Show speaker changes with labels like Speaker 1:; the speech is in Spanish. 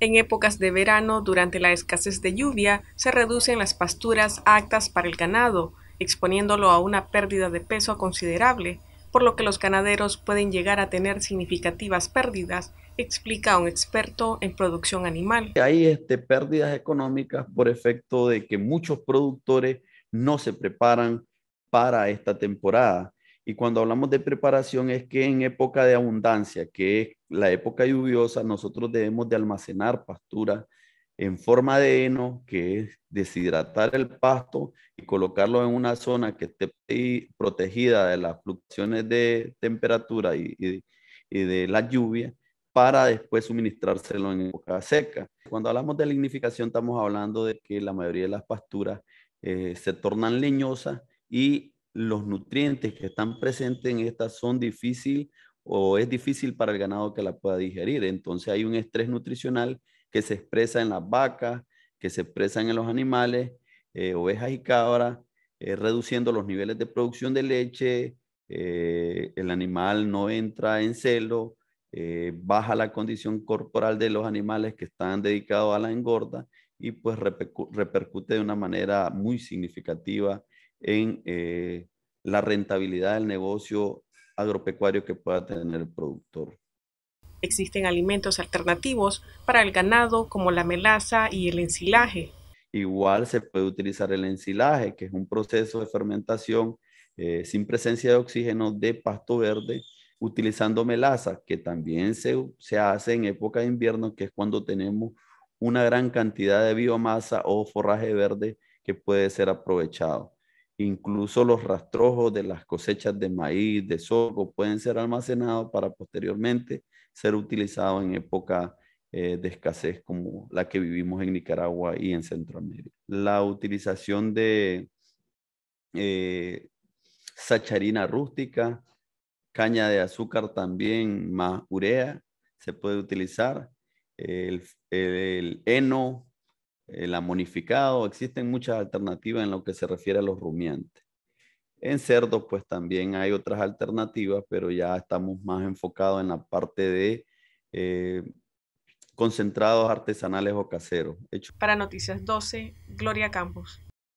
Speaker 1: En épocas de verano, durante la escasez de lluvia, se reducen las pasturas actas para el ganado, exponiéndolo a una pérdida de peso considerable, por lo que los ganaderos pueden llegar a tener significativas pérdidas, explica un experto en producción animal.
Speaker 2: Hay este, pérdidas económicas por efecto de que muchos productores no se preparan para esta temporada. Y cuando hablamos de preparación es que en época de abundancia, que es la época lluviosa, nosotros debemos de almacenar pastura en forma de heno, que es deshidratar el pasto y colocarlo en una zona que esté protegida de las fluctuaciones de temperatura y, de la lluvia para después suministrárselo en época seca. Cuando hablamos de lignificación estamos hablando de que la mayoría de las pasturas eh, se tornan leñosas y los nutrientes que están presentes en estas son difíciles o es difícil para el ganado que la pueda digerir. Entonces hay un estrés nutricional que se expresa en las vacas, que se expresa en los animales, eh, ovejas y cabras, eh, reduciendo los niveles de producción de leche, eh, el animal no entra en celo, baja la condición corporal de los animales que están dedicados a la engorda y pues repercute de una manera muy significativa en eh, la rentabilidad del negocio agropecuario que pueda tener el productor.
Speaker 1: Existen alimentos alternativos para el ganado como la melaza y el ensilaje.
Speaker 2: Igual se puede utilizar el ensilaje, que es un proceso de fermentación eh, sin presencia de oxígeno de pasto verde, utilizando melaza, que también se, se hace en época de invierno, que es cuando tenemos una gran cantidad de biomasa o forraje verde que puede ser aprovechado. Incluso los rastrojos de las cosechas de maíz, de sorgo, pueden ser almacenados para posteriormente ser utilizados en época eh, de escasez como la que vivimos en Nicaragua y en Centroamérica. La utilización de eh, sacharina rústica, caña de azúcar también, más urea, se puede utilizar, el, el heno, el amonificado, existen muchas alternativas en lo que se refiere a los rumiantes. En cerdos, pues también hay otras alternativas, pero ya estamos más enfocados en la parte de eh, concentrados artesanales o caseros.
Speaker 1: Para Noticias 12, Gloria Campos.